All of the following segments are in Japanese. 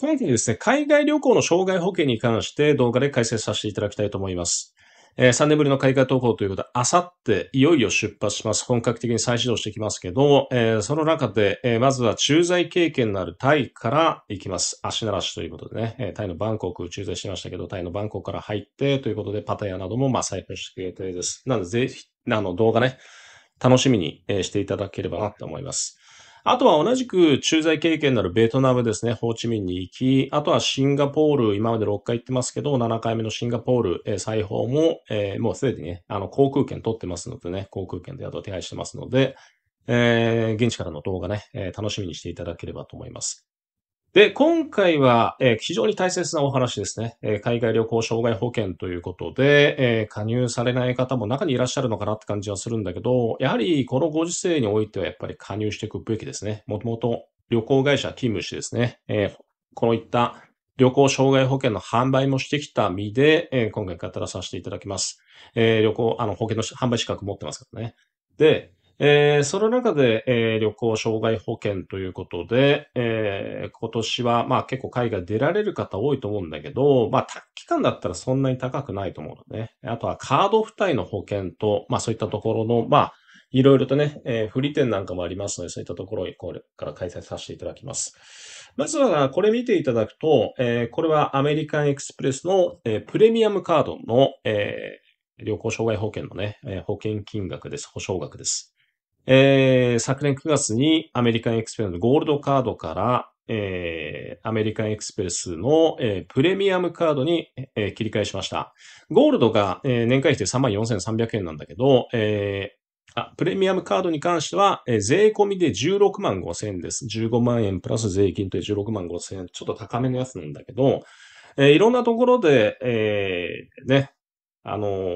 今回ですね、海外旅行の障害保険に関して動画で解説させていただきたいと思います。えー、3年ぶりの海外投稿ということで、あさっていよいよ出発します。本格的に再始動していきますけど、えー、その中で、えー、まずは駐在経験のあるタイから行きます。足慣らしということでね、えタイのバンコク駐在しましたけど、タイのバンコクから入ってということで、パタヤなどもまあ再開してくれてです。なので、ぜひ、あの動画ね、楽しみにしていただければなと思います。あとは同じく駐在経験のあるベトナムですね、ホーチミンに行き、あとはシンガポール、今まで6回行ってますけど、7回目のシンガポール、えー、裁縫も、えー、もうすでにね、あの、航空券取ってますのでね、航空券で宿を手配してますので、えー、現地からの動画ね、えー、楽しみにしていただければと思います。で、今回は、えー、非常に大切なお話ですね、えー、海外旅行障害保険ということで、えー、加入されない方も中にいらっしゃるのかなって感じはするんだけど、やはりこのご時世においてはやっぱり加入していくべきですね。もともと旅行会社勤務してですね、えこういった旅行障害保険の販売もしてきた身で、え今回語らさせていただきます。え旅行、あの、保険の販売資格持ってますからね。で、えー、その中で、えー、旅行障害保険ということで、えー、今年は、まあ結構海外出られる方多いと思うんだけど、まあ短期間だったらそんなに高くないと思うのね。あとはカード付帯の保険と、まあそういったところの、まあ、いろいろとね、えー、不利点なんかもありますので、そういったところをこれから開催させていただきます。まずは、これ見ていただくと、えー、これはアメリカンエクスプレスの、えー、プレミアムカードの、えー、旅行障害保険のね、えー、保険金額です。保証額です。えー、昨年9月にアメリカンエクスペレスのゴールドカードから、えー、アメリカンエクスペレスの、えー、プレミアムカードに、えー、切り替えしました。ゴールドが、えー、年会費で34,300円なんだけど、えーあ、プレミアムカードに関しては、えー、税込みで16万5千円です。15万円プラス税金という16万5千円。ちょっと高めのやつなんだけど、えー、いろんなところで、えー、ね、あのー、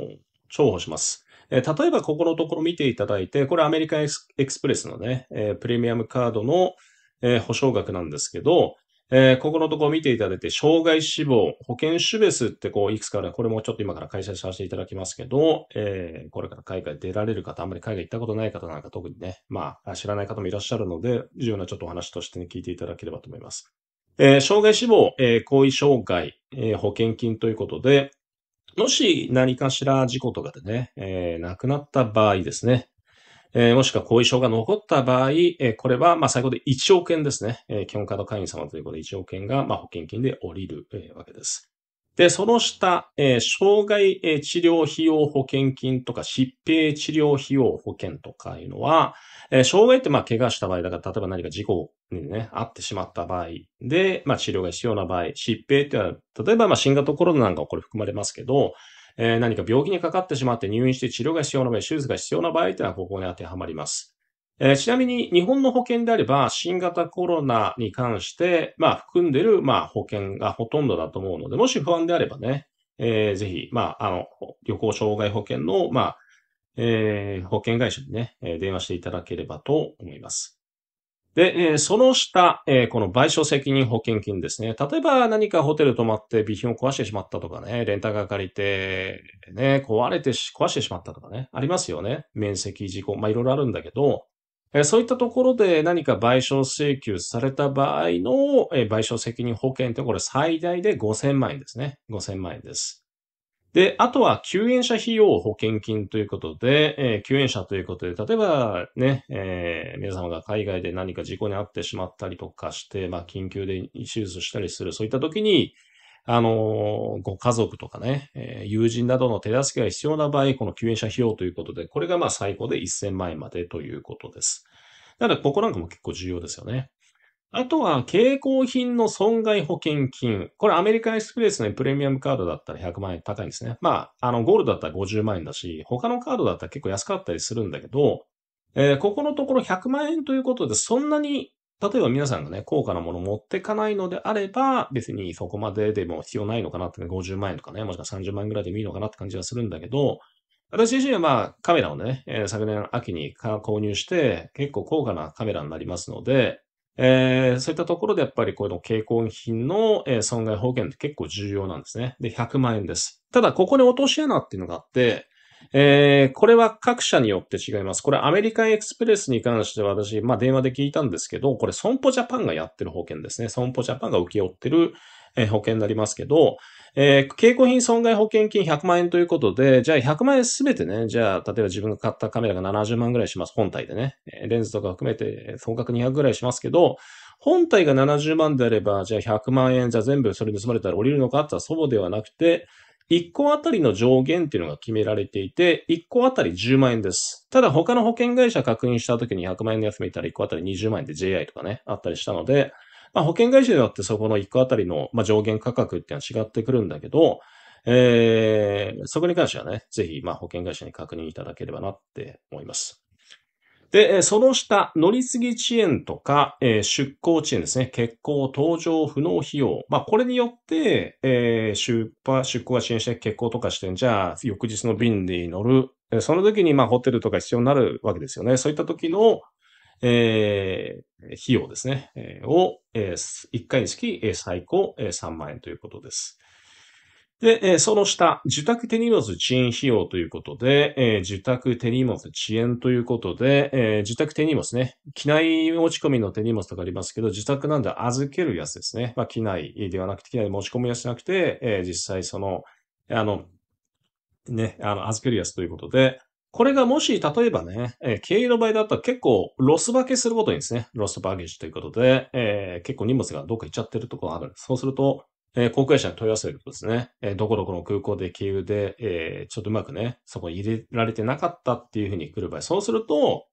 重宝します。えー、例えばここのところ見ていただいて、これアメリカエクスプレスのね、えー、プレミアムカードの、えー、保証額なんですけど、えここのところ見ていただいて、障害死亡、保険種別ってこう、いくつかある、これもちょっと今から開催させていただきますけど、えこれから海外出られる方、あんまり海外行ったことない方なんか特にね、まあ、知らない方もいらっしゃるので、重要なちょっとお話として、ね、聞いていただければと思います。えー、障害死亡、えー、後遺障害、えー、保険金ということで、もし何かしら事故とかでね、えー、亡くなった場合ですね、えー、もしくは後遺症が残った場合、えー、これは、まあ、最後で1億円ですね。えー、基本カード会員様ということで1億円が、まあ、保険金で降りる、えー、わけです。で、その下、えー、障害、えー、治療費用保険金とか疾病治療費用保険とかいうのは、えー、障害ってまあ怪我した場合だから、例えば何か事故にね、あってしまった場合で、まあ治療が必要な場合、疾病っていうのは、例えばまあ新型コロナなんかはこれ含まれますけど、えー、何か病気にかかってしまって入院して治療が必要な場合、手術が必要な場合っていうのはここに当てはまります。えー、ちなみに日本の保険であれば、新型コロナに関して、まあ含んでる、まあ保険がほとんどだと思うので、もし不安であればね、えー、ぜひ、まあ、あの、旅行障害保険の、まあ、えー、保険会社にね、えー、電話していただければと思います。で、えー、その下、えー、この賠償責任保険金ですね。例えば何かホテル泊まって備品を壊してしまったとかね、レンタカー借りて、ね、壊れてし、壊してしまったとかね、ありますよね。面積事故。まあ、いろいろあるんだけど、えー、そういったところで何か賠償請求された場合の、えー、賠償責任保険ってこれ最大で5000万円ですね。5000万円です。で、あとは救援者費用保険金ということで、えー、救援者ということで、例えばね、えー、皆様が海外で何か事故に遭ってしまったりとかして、まあ、緊急で手術したりする、そういった時に、あのー、ご家族とかね、え友人などの手助けが必要な場合、この救援者費用ということで、これがまあ最高で1000万円までということです。だここなんかも結構重要ですよね。あとは、携行品の損害保険金。これアメリカンエスプレスのプレミアムカードだったら100万円高いんですね。まあ、あの、ゴールドだったら50万円だし、他のカードだったら結構安かったりするんだけど、えー、ここのところ100万円ということで、そんなに、例えば皆さんがね、高価なもの持ってかないのであれば、別にそこまででも必要ないのかなって、ね、50万円とかね、もしくは30万円ぐらいでもいいのかなって感じがするんだけど、私自身はまあカメラをね、えー、昨年秋に購入して結構高価なカメラになりますので、えー、そういったところでやっぱりこの傾向品の、損害保険って結構重要なんですね。で、100万円です。ただ、ここに落とし穴っていうのがあって、えー、これは各社によって違います。これアメリカンエクスプレスに関しては私、まあ電話で聞いたんですけど、これ損保ジャパンがやってる保険ですね。損保ジャパンが受け負ってる、保険になりますけど、えー、携行品損害保険金100万円ということで、じゃあ100万円すべてね、じゃあ、例えば自分が買ったカメラが70万ぐらいします。本体でね。レンズとか含めて総額200ぐらいしますけど、本体が70万であれば、じゃあ100万円、じゃあ全部それ盗まれたら降りるのかって言ったらそうではなくて、1個あたりの上限っていうのが決められていて、1個あたり10万円です。ただ他の保険会社確認した時に100万円のやつ見たら1個あたり20万円で JI とかね、あったりしたので、まあ、保険会社によってそこの1個あたりの、まあ、上限価格っていうのは違ってくるんだけど、えー、そこに関してはね、ぜひ、まあ、保険会社に確認いただければなって思います。で、その下、乗り継ぎ遅延とか、えー、出航遅延ですね。欠航、搭乗不能費用。まあ、これによって、えー、出発、出航が遅延して欠航とかしてじゃあ、翌日の便に乗る。その時に、まあ、ホテルとか必要になるわけですよね。そういった時の、えー、費用ですね、えー、を、えー、1回につき、えー、最高、えー、3万円ということです。で、えー、その下、受託手荷物遅延費用ということで、えー、受託手荷物遅延ということで、えー、受託手荷物ね、機内持ち込みの手荷物とかありますけど、受託なんで預けるやつですね。まあ、機内ではなくて、機内持ち込むやつじゃなくて、えー、実際その、あの、ね、あの、預けるやつということで、これがもし、例えばね、えー、経由の場合だったら結構ロス化けすることにですね、ロストバゲージということで、えー、結構荷物がどっか行っちゃってるところがある。そうすると、えー、航空会社に問い合わせることですね。えー、どこどこの空港で経由で、えー、ちょっとうまくね、そこに入れられてなかったっていうふうに来る場合、そうすると、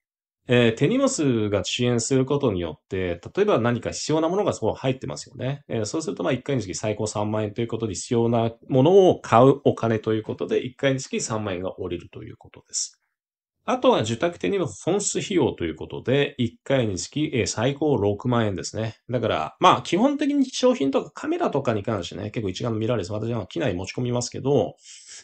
えー、手荷物が支援することによって、例えば何か必要なものがそこ入ってますよね。えー、そうすると、まあ、1回につき最高3万円ということで必要なものを買うお金ということで、1回につき3万円が降りるということです。あとは受託手には本数費用ということで、1回につき、え最高6万円ですね。だから、まあ基本的に商品とかカメラとかに関してね、結構一眼のられーレ私は機内持ち込みますけど、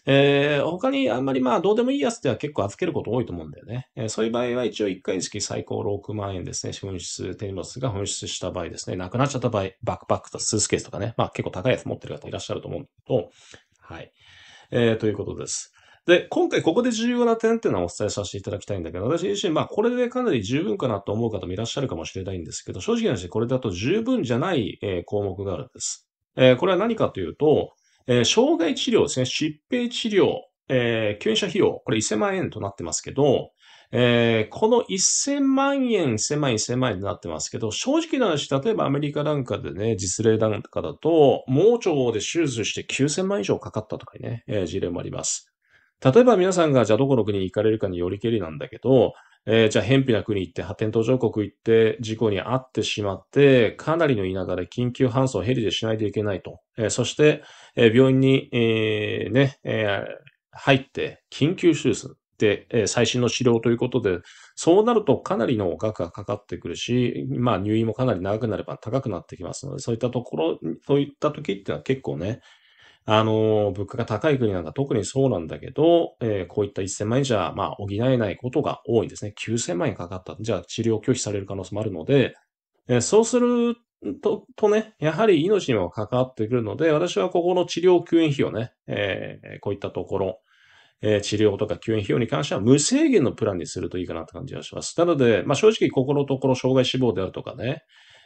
えー、他にあんまりまあどうでもいいやつでは結構預けること多いと思うんだよね。えー、そういう場合は一応1回につき最高6万円ですね。紛失、手荷物が紛失した場合ですね。なくなっちゃった場合、バックパックとスーツケースとかね、まあ結構高いやつ持ってる方いらっしゃると思うんだけど、はい。えー、ということです。で、今回ここで重要な点っていうのはお伝えさせていただきたいんだけど、私自身、まあこれでかなり十分かなと思う方もいらっしゃるかもしれないんですけど、正直な話、これだと十分じゃない、え項目があるんです。えこれは何かというと、え障害治療ですね、疾病治療、えー、救援者費用、これ1000万円となってますけど、えー、この1000万円、1000万円、1000万円になってますけど、正直な話、例えばアメリカなんかでね、実例なんかだと、盲腸で手術して9000万以上かかったとかね、えー、事例もあります。例えば皆さんがじゃあどこの国に行かれるかによりけりなんだけど、えー、じゃあ、偏僻な国行って、発展途上国行って、事故に遭ってしまって、かなりの田舎で緊急搬送をヘリでしないといけないと。えー、そして、えー、病院に、えー、ね、え入って、緊急手術で、え最新の治療ということで、そうなるとかなりの額がかかってくるし、まあ入院もかなり長くなれば高くなってきますので、そういったところ、そういった時っていうのは結構ね、あの、物価が高い国なんか特にそうなんだけど、えー、こういった1000万円じゃ、まあ、補えないことが多いんですね。9000万円かかった。じゃあ、治療拒否される可能性もあるので、えー、そうすると、とね、やはり命にも関わってくるので、私はここの治療救援費をね、えー、こういったところ、え治療とか救援費用に関しては無制限のプランにするといいかなって感じがします。なので、まあ、正直ここのところ障害死亡であるとかね、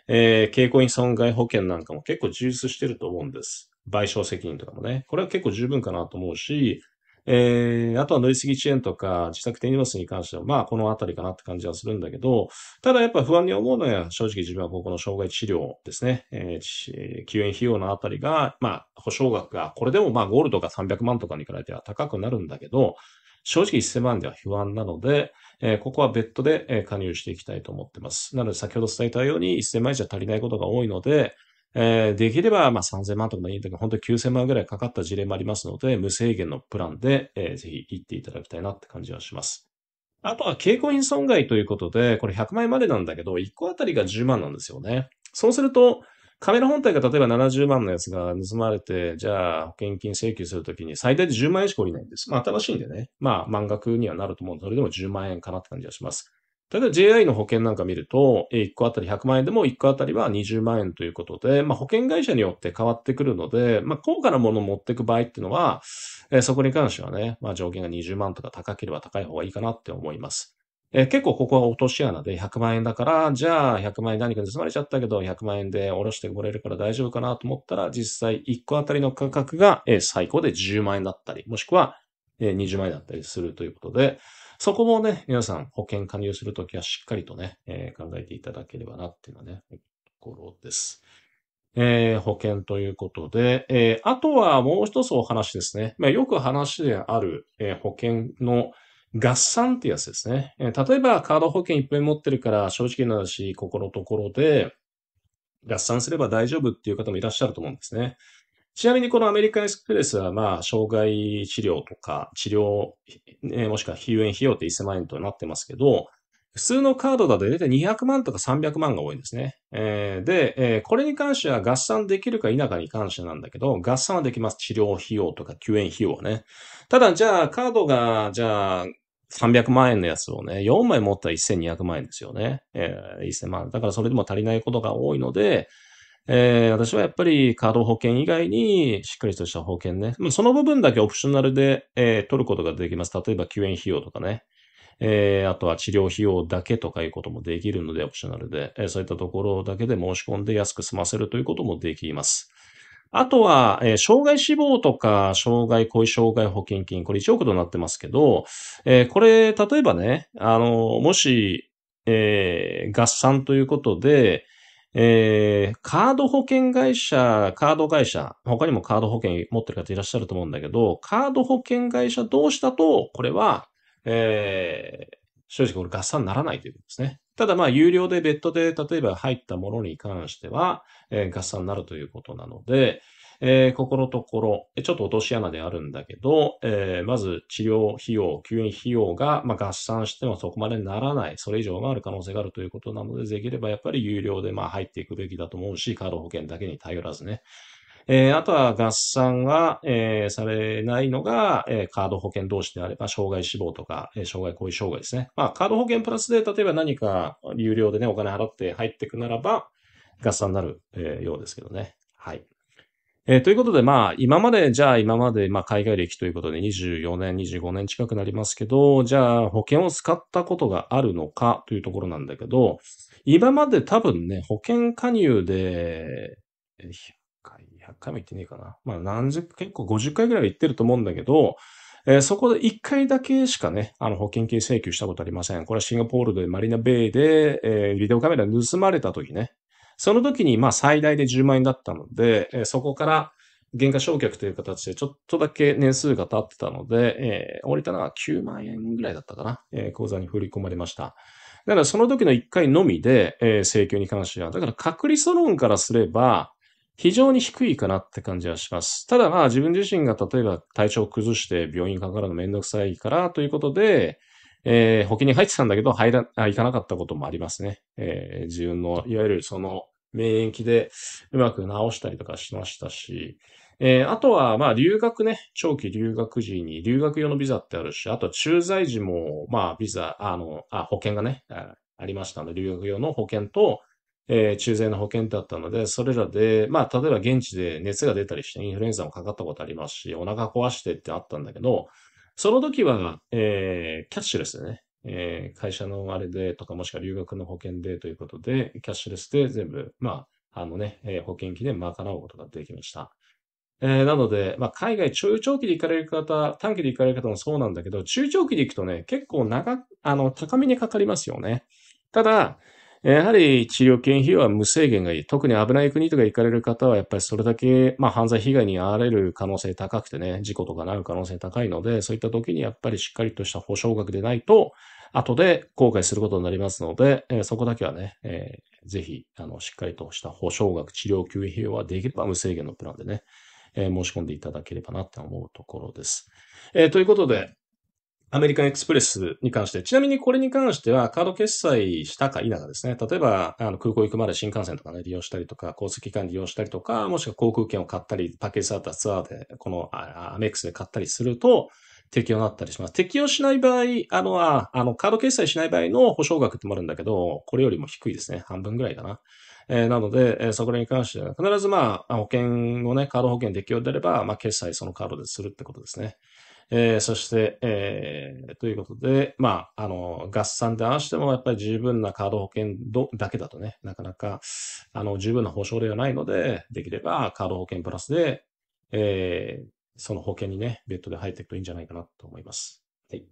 えー、傾向に損害保険なんかも結構充実してると思うんです。賠償責任とかもね、これは結構十分かなと思うし、えー、あとは乗り過ぎ遅延とか自作手荷物に関しては、まあこのあたりかなって感じはするんだけど、ただやっぱ不安に思うのは正直自分はここの障害治療ですね、えー、救援費用のあたりが、まあ保証額が、これでもまあゴールドが300万とかに比べては高くなるんだけど、正直1000万では不安なので、えー、ここは別途で、え加入していきたいと思ってます。なので先ほど伝えたように1000万じゃ足りないことが多いので、えー、できれば、まあ、3000万とかもいいんだけど、本当に9000万ぐらいかかった事例もありますので、無制限のプランで、えー、ぜひ行っていただきたいなって感じはします。あとは、傾向品損害ということで、これ100万円までなんだけど、1個あたりが10万なんですよね。そうすると、カメラ本体が例えば70万のやつが盗まれて、じゃあ保険金請求するときに最大で10万円しか降りないんです。まあ新しいんでね。まあ満額にはなると思うので、それでも10万円かなって感じがします。例えば JI の保険なんか見ると、1個あたり100万円でも1個あたりは20万円ということで、まあ、保険会社によって変わってくるので、まあ、高価なものを持っていく場合っていうのは、えそこに関してはね、まあ、上限が20万とか高ければ高い方がいいかなって思います。え結構ここは落とし穴で100万円だから、じゃあ100万円何か盗まれちゃったけど、100万円で下ろしてもらえるから大丈夫かなと思ったら、実際1個あたりの価格が、え最高で10万円だったり、もしくは、え20万円だったりするということで、そこもね、皆さん保険加入するときはしっかりとね、えー、考えていただければなっていうのはね、ところです。えー、保険ということで、えー、あとはもう一つお話ですね。まあ、よく話である、えー、保険の合算ってやつですね。えー、例えばカード保険いっぱい持ってるから正直なし、ここのところで合算すれば大丈夫っていう方もいらっしゃると思うんですね。ちなみにこのアメリカンエスプレスは、まあ、障害治療とか、治療、もしくは費用費用って1000万円となってますけど、普通のカードだと大体200万とか300万が多いんですね。えー、で、えー、これに関しては合算できるか否かに関してなんだけど、合算はできます。治療費用とか救援費用はね。ただ、じゃあ、カードが、じゃあ、300万円のやつをね、4枚持ったら1200万円ですよね。えー、1000万。だからそれでも足りないことが多いので、えー、私はやっぱりカード保険以外にしっかりとした保険ね。その部分だけオプショナルで、えー、取ることができます。例えば救援費用とかね。えー、あとは治療費用だけとかいうこともできるので、オプショナルで、えー、そういったところだけで申し込んで安く済ませるということもできます。あとは、えー、障害死亡とか、障害、故意障害保険金、これ1億となってますけど、えー、これ、例えばね、あの、もし、えー、合算ということで、えー、カード保険会社、カード会社、他にもカード保険持ってる方いらっしゃると思うんだけど、カード保険会社同士だと、これは、えー、正直これ合算ならないということですね。ただまあ、有料で別途で、例えば入ったものに関しては、えー、合算になるということなので、えー、ここのところ、ちょっと落とし穴であるんだけど、えー、まず治療費用、吸引費用が、まあ、合算してもそこまでならない、それ以上がある可能性があるということなので、できればやっぱり有料でまあ入っていくべきだと思うし、カード保険だけに頼らずね。えー、あとは合算が、えー、されないのが、えー、カード保険同士であれば、障害死亡とか、え障害後遺障害ですね。まあ、カード保険プラスで、例えば何か有料でね、お金払って入っていくならば、合算になる、えようですけどね。はい。えー、ということで、まあ、今まで、じゃあ今まで、まあ、海外歴ということで24年、25年近くなりますけど、じゃあ保険を使ったことがあるのかというところなんだけど、今まで多分ね、保険加入で、100回、100回も言ってねえかな。まあ、何十、結構50回ぐらいは言ってると思うんだけど、えー、そこで1回だけしかね、あの保険金請求したことありません。これはシンガポールでマリナベイで、えー、ビデオカメラ盗まれた時ね、その時に、まあ、最大で10万円だったので、えそこから、減価償却という形でちょっとだけ年数が経ってたので、えー、たのは9万円ぐらいだったかな、えー、口座に振り込まれました。だからその時の1回のみで、えー、請求に関しては、だから隔離ソロンからすれば、非常に低いかなって感じはします。ただまあ自分自身が例えば体調を崩して病院かかるのめんどくさいからということで、えー、保険に入ってたんだけど入ら、行かなかったこともありますね。えー、自分の、いわゆるその、免疫でうまく治したりとかしましたし、えー、あとは、まあ、留学ね、長期留学時に留学用のビザってあるし、あとは駐在時も、まあ、ビザ、あの、あ、保険がね、ありましたので、留学用の保険と、えー、駐在の保険ってあったので、それらで、まあ、例えば現地で熱が出たりして、インフルエンザもかかったことありますし、お腹壊してってあったんだけど、その時は、えー、キャッシュレスでね、えー、会社のあれでとか、もしくは留学の保険でということで、キャッシュレスで全部、まあ、あのね、えー、保険金で賄うことができました。えー、なので、まあ、海外中長期で行かれる方、短期で行かれる方もそうなんだけど、中長期で行くとね、結構長、あの、高めにかかりますよね。ただ、やはり治療研費用は無制限がいい。特に危ない国とか行かれる方は、やっぱりそれだけ、まあ、犯罪被害に遭われる可能性高くてね、事故とかなる可能性高いので、そういった時にやっぱりしっかりとした保証額でないと、後で後悔することになりますので、えー、そこだけはね、えー、ぜひ、あの、しっかりとした保証額、治療給費用はできれば無制限のプランでね、えー、申し込んでいただければなって思うところです。えー、ということで、アメリカンエクスプレスに関して、ちなみにこれに関してはカード決済したか否かですね。例えば、あの空港行くまで新幹線とかね、利用したりとか、交通機関利用したりとか、もしくは航空券を買ったり、パッケージだったツアーで、このアメックスで買ったりすると、適用になったりします。適用しない場合、あの、あの、カード決済しない場合の保証額ってもあるんだけど、これよりも低いですね。半分ぐらいかな。えー、なので、えー、そこに関しては、必ずまあ、保険をね、カード保険適用であれば、まあ、決済そのカードでするってことですね。えー、そして、えー、ということで、まあ、あの、合算で合わせても、やっぱり十分なカード保険だけだとね、なかなか、あの、十分な保証例はないので、できればカード保険プラスで、えー、その保険にね、別途で入っていくといいんじゃないかなと思います。はい。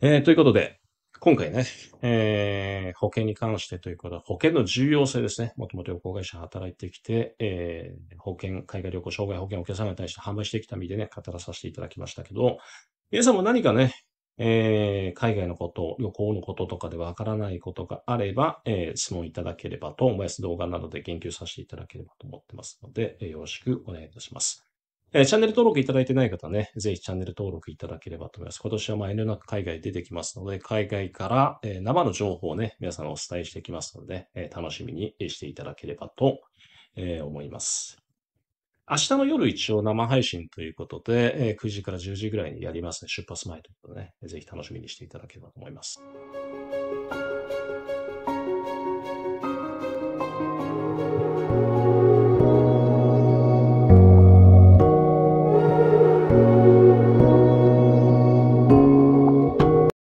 えー、ということで、今回ね、えー、保険に関してということは、保険の重要性ですね。もともと旅行会社働いてきて、えー、保険、海外旅行、障害保険お客様に対して販売してきた身でね、語らさせていただきましたけど、皆さんも何かね、えー、海外のこと、旅行のこととかでわからないことがあれば、えー、質問いただければと思います。動画などで言及させていただければと思ってますので、えー、よろしくお願いいたします。えー、チャンネル登録いただいてない方ね、ぜひチャンネル登録いただければと思います。今年はまあ遠慮なく海外出てきますので、海外から、えー、生の情報をね、皆さんお伝えしてきますので、えー、楽しみにしていただければと、え思います。明日の夜一応生配信ということで、え9時から10時ぐらいにやりますね。出発前ということでね、ぜひ楽しみにしていただければと思います。